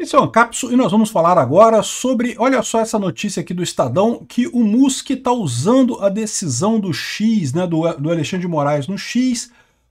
Esse é o Ancapsu e nós vamos falar agora sobre, olha só essa notícia aqui do Estadão, que o Musk está usando a decisão do X, né, do, do Alexandre de Moraes no X,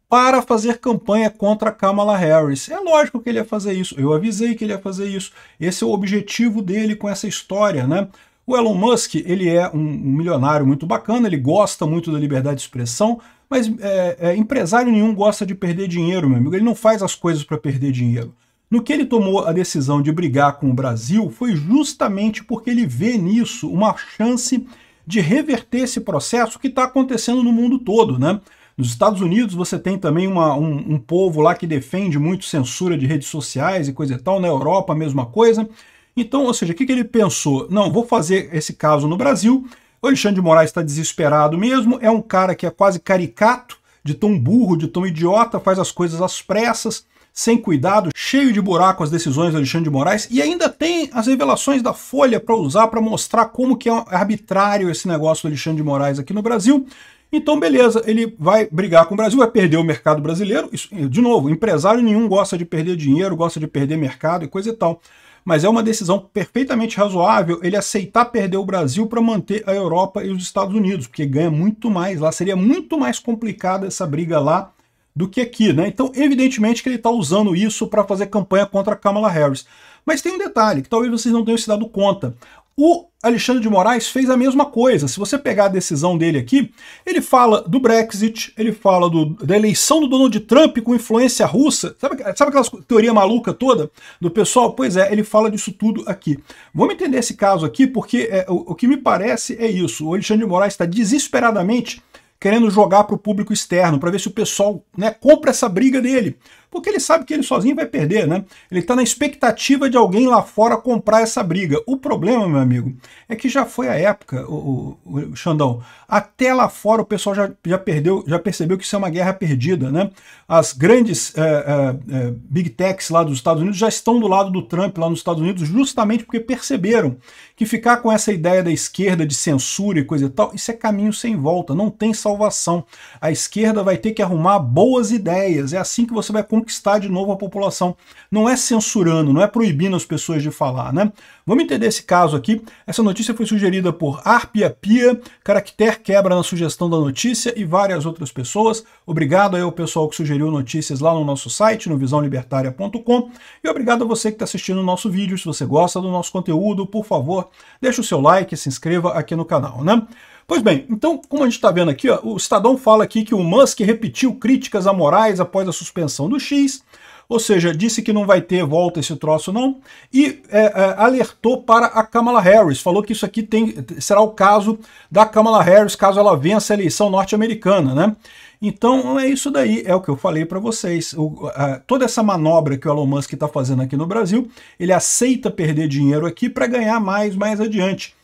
para fazer campanha contra Kamala Harris. É lógico que ele ia fazer isso, eu avisei que ele ia fazer isso. Esse é o objetivo dele com essa história, né? O Elon Musk, ele é um, um milionário muito bacana, ele gosta muito da liberdade de expressão, mas é, é, empresário nenhum gosta de perder dinheiro, meu amigo. Ele não faz as coisas para perder dinheiro. No que ele tomou a decisão de brigar com o Brasil foi justamente porque ele vê nisso uma chance de reverter esse processo que está acontecendo no mundo todo, né? Nos Estados Unidos você tem também uma, um, um, povo lá que defende muito censura de redes sociais e coisa e tal, na Europa a mesma coisa. Então, ou seja, o que, que ele pensou? Não, vou fazer esse caso no Brasil. O Alexandre de Moraes está desesperado mesmo, é um cara que é quase caricato, de tão burro, de tão idiota, faz as coisas às pressas, sem cuidado, cheio de buraco as decisões do Alexandre de Moraes e ainda tem as revelações da Folha para usar para mostrar como que é arbitrário esse negócio do Alexandre de Moraes aqui no Brasil. Então, beleza, ele vai brigar com o Brasil, vai perder o mercado brasileiro. Isso, de novo, empresário nenhum gosta de perder dinheiro, gosta de perder mercado e coisa e tal. Mas é uma decisão perfeitamente razoável ele aceitar perder o Brasil para manter a Europa e os Estados Unidos, porque ganha muito mais lá. Seria muito mais complicada essa briga lá do que aqui, né? Então, evidentemente que ele está usando isso para fazer campanha contra Kamala Harris. Mas tem um detalhe que talvez vocês não tenham se dado conta. O Alexandre de Moraes fez a mesma coisa. Se você pegar a decisão dele aqui, ele fala do Brexit, ele fala do, da eleição do Donald Trump com influência russa. Sabe, sabe aquela teoria maluca toda do pessoal? Pois é, ele fala disso tudo aqui. Vamos entender esse caso aqui, porque é, o, o que me parece é isso. O Alexandre de Moraes está desesperadamente querendo jogar para o público externo, para ver se o pessoal né, compra essa briga dele porque ele sabe que ele sozinho vai perder, né? Ele está na expectativa de alguém lá fora comprar essa briga. O problema, meu amigo, é que já foi a época, o, o, o Xandão, até lá fora o pessoal já, já perdeu, já percebeu que isso é uma guerra perdida, né? As grandes é, é, é, big techs lá dos Estados Unidos já estão do lado do Trump lá nos Estados Unidos justamente porque perceberam que ficar com essa ideia da esquerda de censura e coisa e tal, isso é caminho sem volta, não tem salvação. A esquerda vai ter que arrumar boas ideias, é assim que você vai conquistar de novo a população. Não é censurando, não é proibindo as pessoas de falar, né? Vamos entender esse caso aqui. Essa notícia foi sugerida por Arpia Pia, Caracter Quebra na sugestão da notícia e várias outras pessoas. Obrigado aí ao pessoal que sugeriu notícias lá no nosso site, no visãolibertária.com. E obrigado a você que está assistindo o nosso vídeo. Se você gosta do nosso conteúdo, por favor, deixa o seu like, se inscreva aqui no canal, né? Pois bem, então, como a gente está vendo aqui, ó, o Estadão fala aqui que o Musk repetiu críticas a Moraes após a suspensão do X, ou seja, disse que não vai ter volta esse troço não, e é, é, alertou para a Kamala Harris, falou que isso aqui tem, será o caso da Kamala Harris, caso ela vença a eleição norte-americana, né? Então é isso daí, é o que eu falei para vocês. O, a, toda essa manobra que o Elon Musk está fazendo aqui no Brasil, ele aceita perder dinheiro aqui para ganhar mais mais adiante,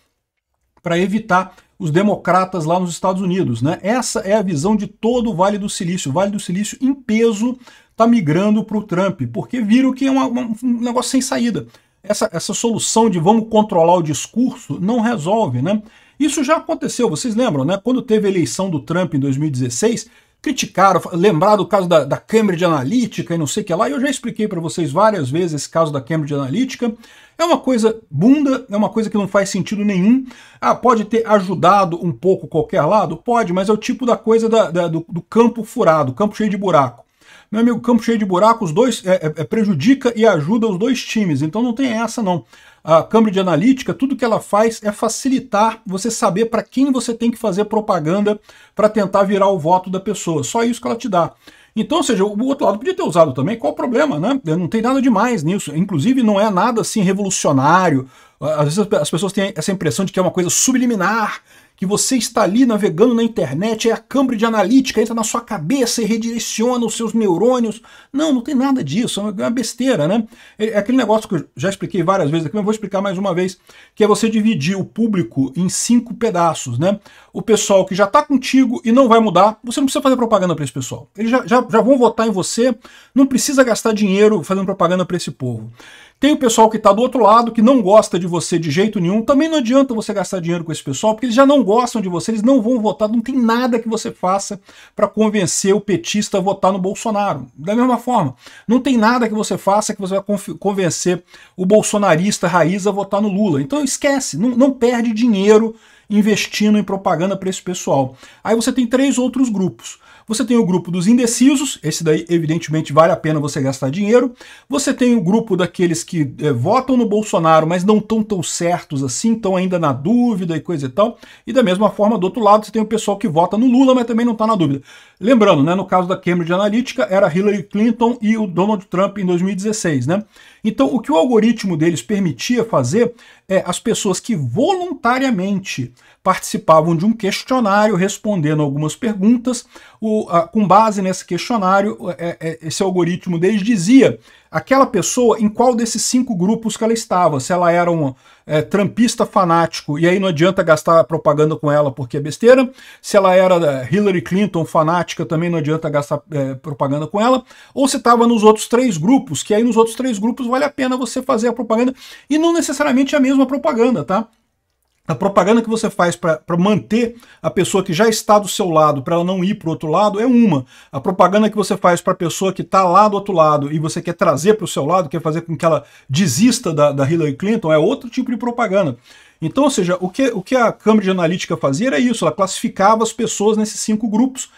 para evitar os democratas lá nos Estados Unidos. Né? Essa é a visão de todo o Vale do Silício. O Vale do Silício, em peso, está migrando para o Trump, porque viram que é uma, um negócio sem saída. Essa, essa solução de vamos controlar o discurso não resolve, né? Isso já aconteceu, vocês lembram, né? Quando teve a eleição do Trump em 2016, criticaram, lembraram do caso da, da Cambridge Analytica e não sei o que lá, e eu já expliquei para vocês várias vezes esse caso da Cambridge Analytica. É uma coisa bunda, é uma coisa que não faz sentido nenhum. Ah, pode ter ajudado um pouco qualquer lado? Pode, mas é o tipo da coisa da, da, do, do, campo furado, campo cheio de buraco. Meu amigo, campo cheio de buraco, os dois é, é, é prejudica e ajuda os dois times, então não tem essa não. A Cambridge Analytica, tudo que ela faz é facilitar você saber para quem você tem que fazer propaganda para tentar virar o voto da pessoa. Só isso que ela te dá. Então, ou seja, o outro lado podia ter usado também. Qual o problema, né? Não tem nada demais nisso. Inclusive, não é nada assim revolucionário. Às vezes as pessoas têm essa impressão de que é uma coisa subliminar, que você está ali navegando na internet, é a câmara de analítica, entra na sua cabeça e redireciona os seus neurônios. Não, não tem nada disso, é uma besteira, né? É, é aquele negócio que eu já expliquei várias vezes aqui, mas vou explicar mais uma vez, que é você dividir o público em cinco pedaços, né? O pessoal que já está contigo e não vai mudar, você não precisa fazer propaganda para esse pessoal. Eles já, já, já vão votar em você, não precisa gastar dinheiro fazendo propaganda para esse povo. Tem o pessoal que está do outro lado, que não gosta de você de jeito nenhum. Também não adianta você gastar dinheiro com esse pessoal, porque eles já não gostam de você, eles não vão votar. Não tem nada que você faça para convencer o petista a votar no Bolsonaro. Da mesma forma, não tem nada que você faça que você vai convencer o bolsonarista raiz a votar no Lula. Então esquece, não, não perde dinheiro investindo em propaganda para esse pessoal. Aí você tem três outros grupos. Você tem o grupo dos indecisos, esse daí evidentemente vale a pena você gastar dinheiro. Você tem o grupo daqueles que é, votam no Bolsonaro, mas não estão tão certos assim, estão ainda na dúvida e coisa e tal. E da mesma forma, do outro lado, você tem o pessoal que vota no Lula, mas também não está na dúvida. Lembrando, né, no caso da Cambridge Analytica, era Hillary Clinton e o Donald Trump em 2016, né? Então, o que o algoritmo deles permitia fazer é, as pessoas que voluntariamente participavam de um questionário respondendo algumas perguntas. O, a, com base nesse questionário, é, é, esse algoritmo deles dizia aquela pessoa em qual desses cinco grupos que ela estava. Se ela era um é, trampista fanático, e aí não adianta gastar propaganda com ela porque é besteira. Se ela era eh, Hillary Clinton fanática, também não adianta gastar é, propaganda com ela. Ou se estava nos outros três grupos, que aí nos outros três grupos vale a pena você fazer a propaganda. E não necessariamente é a mesma propaganda, tá? a propaganda que você faz para manter a pessoa que já está do seu lado, para ela não ir para o outro lado, é uma. A propaganda que você faz para a pessoa que está lá do outro lado e você quer trazer para o seu lado, quer fazer com que ela desista da, da Hillary Clinton, é outro tipo de propaganda. Então, ou seja, o que, o que a Cambridge analítica fazia era isso, ela classificava as pessoas nesses cinco grupos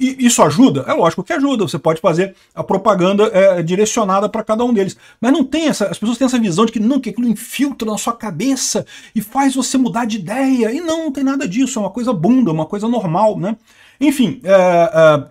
e isso ajuda? É lógico que ajuda. Você pode fazer a propaganda é, direcionada para cada um deles. Mas não tem essa. As pessoas têm essa visão de que não, que aquilo infiltra na sua cabeça e faz você mudar de ideia. E não, não tem nada disso. É uma coisa bunda, é uma coisa normal, né? Enfim, é, é,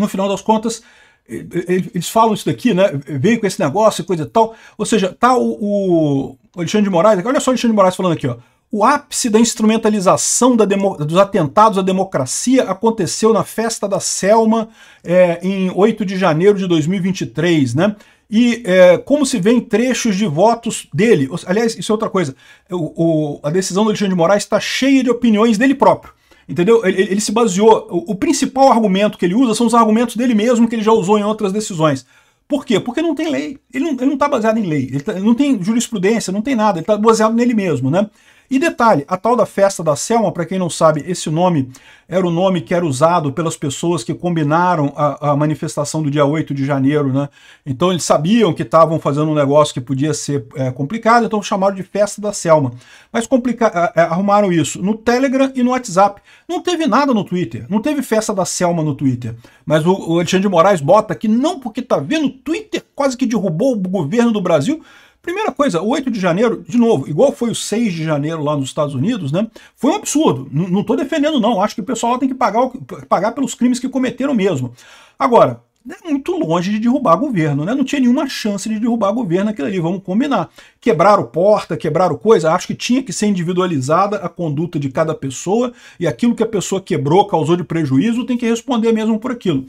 no final das contas, eles falam isso daqui, né? Veio com esse negócio e coisa e tal. Ou seja, tá o, o Alexandre de Moraes. Olha só o Alexandre de Moraes falando aqui, ó. O ápice da instrumentalização da dos atentados à democracia aconteceu na festa da Selma é, em 8 de janeiro de 2023, né? E é, como se vê em trechos de votos dele, aliás, isso é outra coisa, o, o, a decisão do Alexandre de Moraes está cheia de opiniões dele próprio. Entendeu? Ele, ele se baseou. O, o principal argumento que ele usa são os argumentos dele mesmo que ele já usou em outras decisões. Por quê? Porque não tem lei. Ele não está baseado em lei. Ele, tá, ele, não tem jurisprudência, não tem nada. Ele está baseado nele mesmo, né? E detalhe, a tal da festa da Selma, para quem não sabe, esse nome era o nome que era usado pelas pessoas que combinaram a, a manifestação do dia 8 de janeiro, né? Então eles sabiam que estavam fazendo um negócio que podia ser é, complicado, então chamaram de festa da Selma. Mas complica arrumaram isso no Telegram e no WhatsApp. Não teve nada no Twitter, não teve festa da Selma no Twitter. Mas o, o Alexandre de Moraes bota que não porque tá vendo o Twitter quase que derrubou o governo do Brasil, Primeira coisa, 8 de janeiro, de novo, igual foi o 6 de janeiro lá nos Estados Unidos, né? Foi um absurdo. N não estou defendendo, não. Acho que o pessoal tem que pagar, o, pagar pelos crimes que cometeram mesmo. Agora, é muito longe de derrubar governo, né? Não tinha nenhuma chance de derrubar governo aquilo ali, vamos combinar. Quebraram porta, quebraram coisa, acho que tinha que ser individualizada a conduta de cada pessoa e aquilo que a pessoa quebrou, causou de prejuízo, tem que responder mesmo por aquilo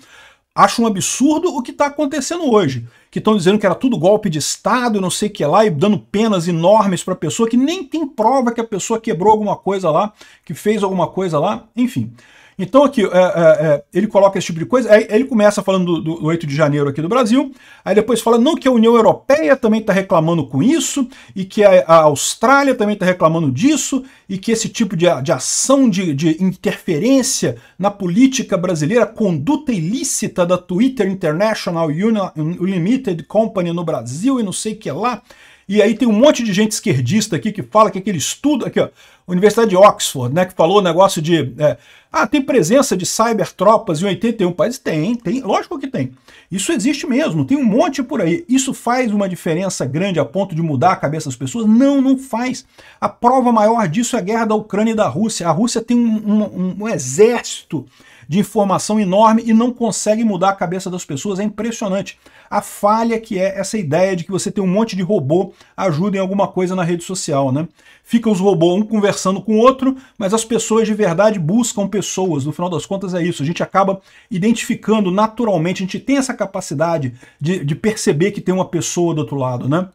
acha um absurdo o que está acontecendo hoje. Que estão dizendo que era tudo golpe de Estado, e não sei o que lá, e dando penas enormes para a pessoa que nem tem prova que a pessoa quebrou alguma coisa lá, que fez alguma coisa lá, enfim. Então aqui, é, é, é, ele coloca esse tipo de coisa, aí ele começa falando do, do 8 de janeiro aqui do Brasil, aí depois fala não que a União Europeia também está reclamando com isso, e que a, a Austrália também está reclamando disso, e que esse tipo de, de ação de, de interferência na política brasileira, conduta ilícita da Twitter International Unlimited Limited Company no Brasil e não sei o que lá, e aí tem um monte de gente esquerdista aqui que fala que aquele estudo, aqui ó, Universidade de Oxford, né, que falou o negócio de, é, ah, tem presença de cybertropas em 81 países? Tem, tem, lógico que tem. Isso existe mesmo, tem um monte por aí. Isso faz uma diferença grande a ponto de mudar a cabeça das pessoas? Não, não faz. A prova maior disso é a guerra da Ucrânia e da Rússia. A Rússia tem um, um, um exército de informação enorme e não conseguem mudar a cabeça das pessoas. É impressionante a falha que é essa ideia de que você tem um monte de robô ajuda em alguma coisa na rede social, né? Ficam os robôs um conversando com o outro, mas as pessoas de verdade buscam pessoas. No final das contas é isso. A gente acaba identificando naturalmente, a gente tem essa capacidade de, de perceber que tem uma pessoa do outro lado, né?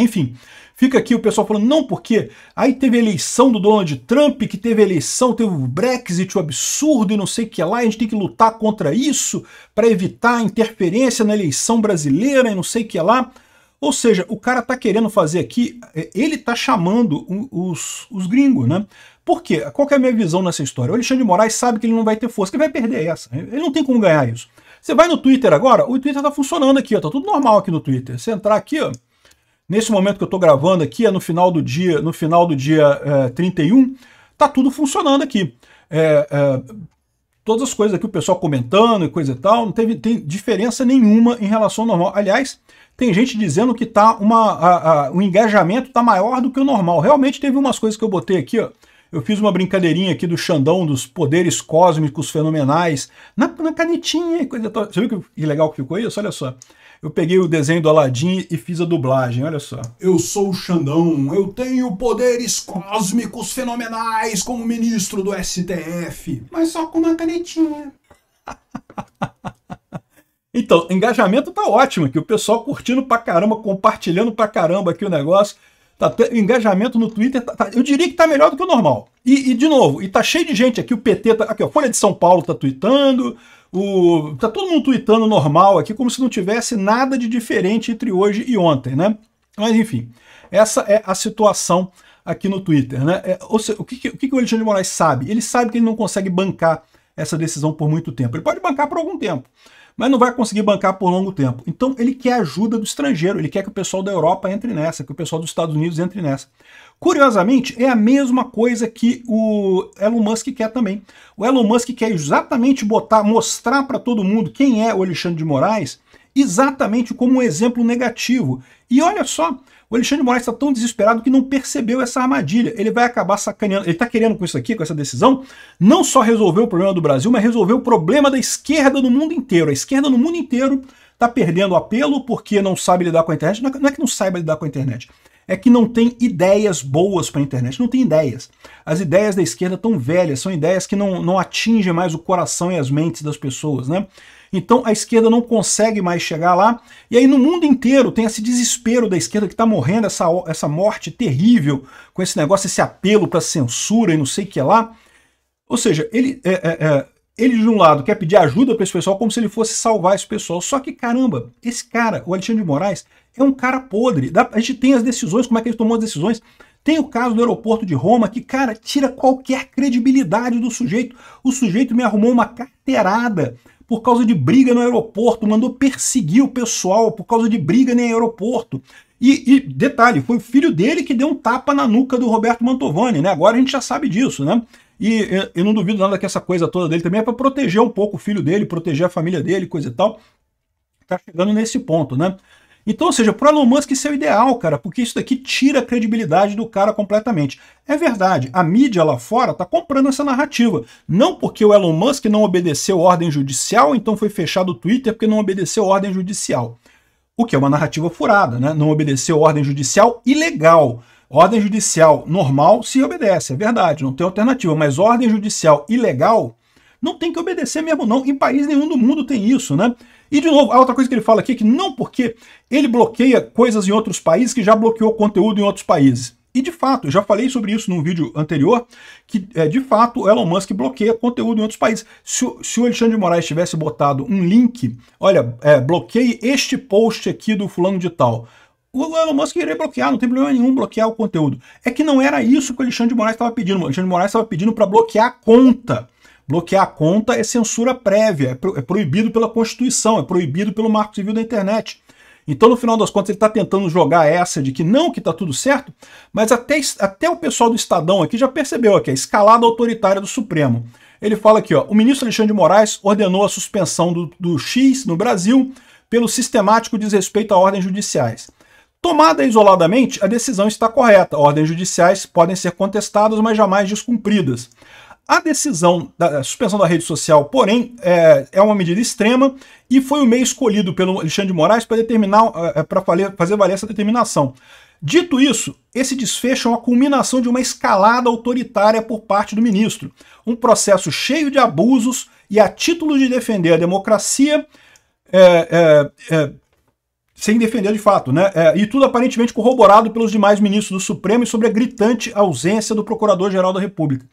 Enfim, fica aqui o pessoal falando, não, porque aí teve a eleição do Donald Trump, que teve a eleição, teve o Brexit, o absurdo e não sei o que lá, a gente tem que lutar contra isso para evitar interferência na eleição brasileira e não sei o que lá. Ou seja, o cara tá querendo fazer aqui, é, ele tá chamando os, os gringos, né? Por quê? Qual é a minha visão nessa história? O Alexandre de Moraes sabe que ele não vai ter força, que ele vai perder essa. Né? Ele não tem como ganhar isso. Você vai no Twitter agora, o Twitter tá funcionando aqui, ó, tá tudo normal aqui no Twitter. Você entrar aqui, ó, Nesse momento que eu estou gravando aqui, é no final do dia, no final do dia é, 31, tá tudo funcionando aqui. É, é, todas as coisas aqui, o pessoal comentando e coisa e tal, não teve tem diferença nenhuma em relação ao normal. Aliás, tem gente dizendo que tá uma, a, a, o engajamento tá maior do que o normal. Realmente teve umas coisas que eu botei aqui, ó. Eu fiz uma brincadeirinha aqui do Xandão, dos poderes cósmicos fenomenais, na, na canetinha. Coisa, você viu que, que legal que ficou isso? Olha só eu peguei o desenho do Aladdin e fiz a dublagem, olha só. Eu sou o Xandão, eu tenho poderes cósmicos fenomenais como ministro do STF, mas só com uma canetinha. então, engajamento tá ótimo, que o pessoal curtindo pra caramba, compartilhando pra caramba aqui o negócio. Tá, engajamento no Twitter, tá, tá, eu diria que tá melhor do que o normal. E, e, de novo, e tá cheio de gente aqui, o PT, tá, aqui, ó, Folha de São Paulo tá tweetando, o, tá todo mundo tweetando normal aqui, como se não tivesse nada de diferente entre hoje e ontem, né? Mas enfim, essa é a situação aqui no Twitter, né? É, seja, o, que, o que o Alexandre de Moraes sabe? Ele sabe que ele não consegue bancar essa decisão por muito tempo. Ele pode bancar por algum tempo mas não vai conseguir bancar por longo tempo. Então ele quer ajuda do estrangeiro, ele quer que o pessoal da Europa entre nessa, que o pessoal dos Estados Unidos entre nessa. Curiosamente, é a mesma coisa que o Elon Musk quer também. O Elon Musk quer exatamente botar, mostrar para todo mundo quem é o Alexandre de Moraes, exatamente como um exemplo negativo. E olha só, o Alexandre de Moraes está tão desesperado que não percebeu essa armadilha. Ele vai acabar sacaneando. Ele está querendo com isso aqui, com essa decisão, não só resolver o problema do Brasil, mas resolver o problema da esquerda no mundo inteiro. A esquerda no mundo inteiro está perdendo o apelo porque não sabe lidar com a internet. É não é que não saiba lidar com a internet é que não tem ideias boas para a internet, não tem ideias. As ideias da esquerda estão velhas, são ideias que não, não atingem mais o coração e as mentes das pessoas, né? Então a esquerda não consegue mais chegar lá. E aí no mundo inteiro tem esse desespero da esquerda que está morrendo, essa, essa morte terrível com esse negócio, esse apelo para censura e não sei o que lá. Ou seja, ele, é, é, é, ele de um lado quer pedir ajuda para esse pessoal como se ele fosse salvar esse pessoal. Só que caramba, esse cara, o Alexandre de Moraes, é um cara podre. A gente tem as decisões, como é que ele tomou as decisões. Tem o caso do aeroporto de Roma, que, cara, tira qualquer credibilidade do sujeito. O sujeito me arrumou uma carteirada por causa de briga no aeroporto, mandou perseguir o pessoal por causa de briga no aeroporto. E, e, detalhe, foi o filho dele que deu um tapa na nuca do Roberto Mantovani, né? Agora a gente já sabe disso, né? E eu não duvido nada que essa coisa toda dele também é para proteger um pouco o filho dele, proteger a família dele, coisa e tal. Tá chegando nesse ponto, né? Então, ou seja, o Elon Musk isso é o ideal, cara, porque isso daqui tira a credibilidade do cara completamente. É verdade, a mídia lá fora tá comprando essa narrativa. Não porque o Elon Musk não obedeceu ordem judicial, então foi fechado o Twitter porque não obedeceu ordem judicial. O que é uma narrativa furada, né? Não obedeceu ordem judicial ilegal. Ordem judicial normal se obedece, é verdade, não tem alternativa, mas ordem judicial ilegal não tem que obedecer mesmo não, em país nenhum do mundo tem isso, né? E, de novo, a outra coisa que ele fala aqui é que não porque ele bloqueia coisas em outros países que já bloqueou conteúdo em outros países. E, de fato, eu já falei sobre isso num vídeo anterior, que, é, de fato, o Elon Musk bloqueia conteúdo em outros países. Se, se o Alexandre de Moraes tivesse botado um link, olha, é, bloqueie este post aqui do fulano de tal, o Elon Musk iria bloquear, não tem problema nenhum bloquear o conteúdo. É que não era isso que o Alexandre de Moraes estava pedindo. O Alexandre de Moraes estava pedindo para bloquear a conta bloquear a conta é censura prévia, é, pro, é proibido pela Constituição, é proibido pelo Marco Civil da Internet. Então, no final das contas, ele está tentando jogar essa de que não, que está tudo certo, mas até, até o pessoal do Estadão aqui já percebeu aqui, a escalada autoritária do Supremo. Ele fala aqui, ó, o ministro Alexandre de Moraes ordenou a suspensão do, do X no Brasil pelo sistemático desrespeito a ordens judiciais. Tomada isoladamente, a decisão está correta. Ordens judiciais podem ser contestadas, mas jamais descumpridas. A decisão da suspensão da rede social, porém, é, é, uma medida extrema e foi o meio escolhido pelo Alexandre de Moraes para determinar, é, é para fazer valer essa determinação. Dito isso, esse desfecho é uma culminação de uma escalada autoritária por parte do ministro. Um processo cheio de abusos e, a título de defender a democracia, é, é, é sem defender de fato, né? É, e tudo aparentemente corroborado pelos demais ministros do Supremo e sobre a gritante ausência do Procurador-Geral da República.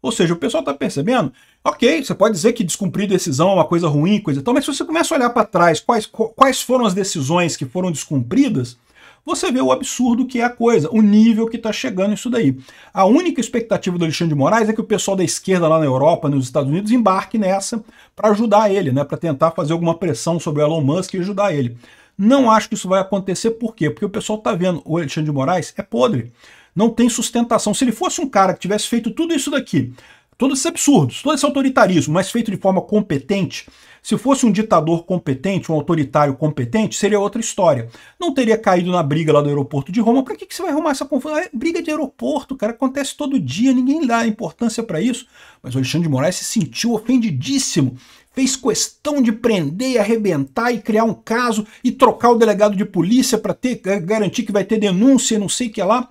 Ou seja, o pessoal está percebendo, ok, você pode dizer que descumprir decisão é uma coisa ruim, coisa tal, mas se você começa a olhar para trás quais, quais foram as decisões que foram descumpridas, você vê o absurdo que é a coisa, o nível que está chegando isso daí. A única expectativa do Alexandre de Moraes é que o pessoal da esquerda lá na Europa, nos Estados Unidos, embarque nessa para ajudar ele, né, para tentar fazer alguma pressão sobre o Elon Musk e ajudar ele. Não acho que isso vai acontecer, por quê? Porque o pessoal está vendo o Alexandre de Moraes é podre não tem sustentação. Se ele fosse um cara que tivesse feito tudo isso daqui, todos esses absurdos, todo esse autoritarismo, mas feito de forma competente, se fosse um ditador competente, um autoritário competente, seria outra história. Não teria caído na briga lá do aeroporto de Roma. Para que, que você vai arrumar essa confusão? É briga de aeroporto, cara, acontece todo dia, ninguém dá importância para isso. Mas o Alexandre de Moraes se sentiu ofendidíssimo. Fez questão de prender, e arrebentar e criar um caso e trocar o delegado de polícia para ter garantir que vai ter denúncia e não sei o que lá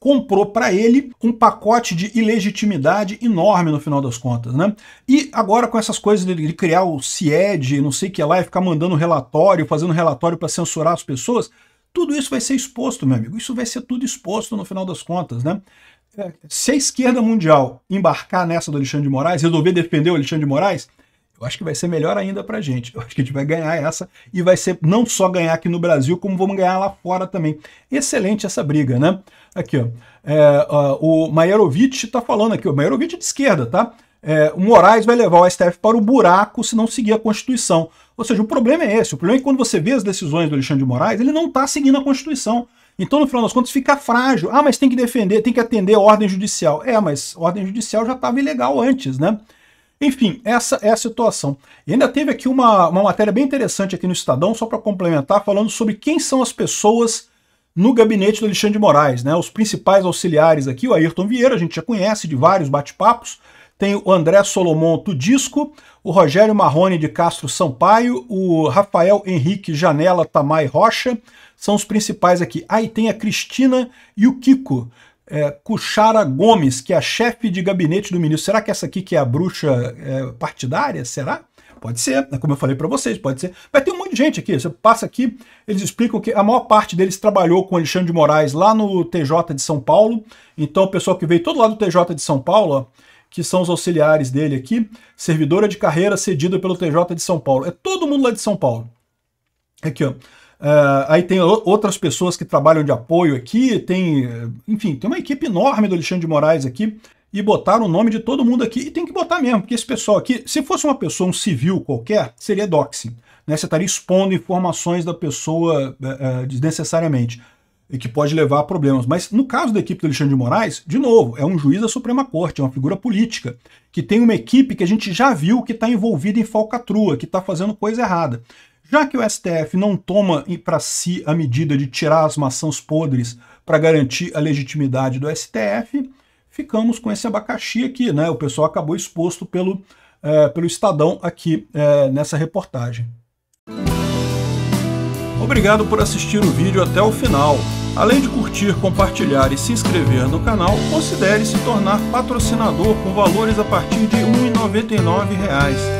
comprou para ele um pacote de ilegitimidade enorme no final das contas, né? E agora com essas coisas de criar o CIED, não sei o que lá, e ficar mandando relatório, fazendo relatório para censurar as pessoas, tudo isso vai ser exposto, meu amigo. Isso vai ser tudo exposto no final das contas, né? É, se a esquerda mundial embarcar nessa do Alexandre de Moraes, resolver defender o Alexandre de Moraes, eu acho que vai ser melhor ainda para a gente. Eu acho que a gente vai ganhar essa e vai ser não só ganhar aqui no Brasil, como vamos ganhar lá fora também. Excelente essa briga, né? Aqui, ó. É, ó o Maierovic está falando aqui, o Maierovic é de esquerda, tá? É, o Moraes vai levar o STF para o buraco se não seguir a Constituição. Ou seja, o problema é esse. O problema é que quando você vê as decisões do Alexandre de Moraes, ele não está seguindo a Constituição. Então, no final das contas, fica frágil. Ah, mas tem que defender, tem que atender a ordem judicial. É, mas a ordem judicial já estava ilegal antes, né? Enfim, essa é a situação. E ainda teve aqui uma, uma matéria bem interessante aqui no Estadão, só para complementar, falando sobre quem são as pessoas no gabinete do Alexandre de Moraes. Né? Os principais auxiliares aqui, o Ayrton Vieira, a gente já conhece de vários bate-papos, tem o André Solomon Tudisco, o Rogério Marrone de Castro Sampaio, o Rafael Henrique Janela Tamay Rocha, são os principais aqui. Aí ah, tem a Cristina e o Kiko é, Cuchara Gomes, que é a chefe de gabinete do ministro. Será que essa aqui que é a bruxa é, partidária? Será? Pode ser, né? como eu falei para vocês, pode ser. Mas tem um monte de gente aqui, você passa aqui, eles explicam que a maior parte deles trabalhou com Alexandre de Moraes lá no TJ de São Paulo. Então o pessoal que veio todo lá do TJ de São Paulo, ó, que são os auxiliares dele aqui, servidora de carreira cedida pelo TJ de São Paulo. É todo mundo lá de São Paulo. Aqui, ó. Uh, aí tem outras pessoas que trabalham de apoio aqui, tem, enfim, tem uma equipe enorme do Alexandre de Moraes aqui e botaram o nome de todo mundo aqui, e tem que botar mesmo, porque esse pessoal aqui, se fosse uma pessoa, um civil qualquer, seria doxing. Né? Você estaria expondo informações da pessoa uh, desnecessariamente, e que pode levar a problemas. Mas no caso da equipe do Alexandre de Moraes, de novo, é um juiz da Suprema Corte, é uma figura política, que tem uma equipe que a gente já viu que está envolvida em falcatrua, que está fazendo coisa errada. Já que o STF não toma para si a medida de tirar as maçãs podres para garantir a legitimidade do STF, ficamos com esse abacaxi aqui, né? O pessoal acabou exposto pelo, é, pelo Estadão aqui é, nessa reportagem. Obrigado por assistir o vídeo até o final. Além de curtir, compartilhar e se inscrever no canal, considere se tornar patrocinador com valores a partir de R$ 1,99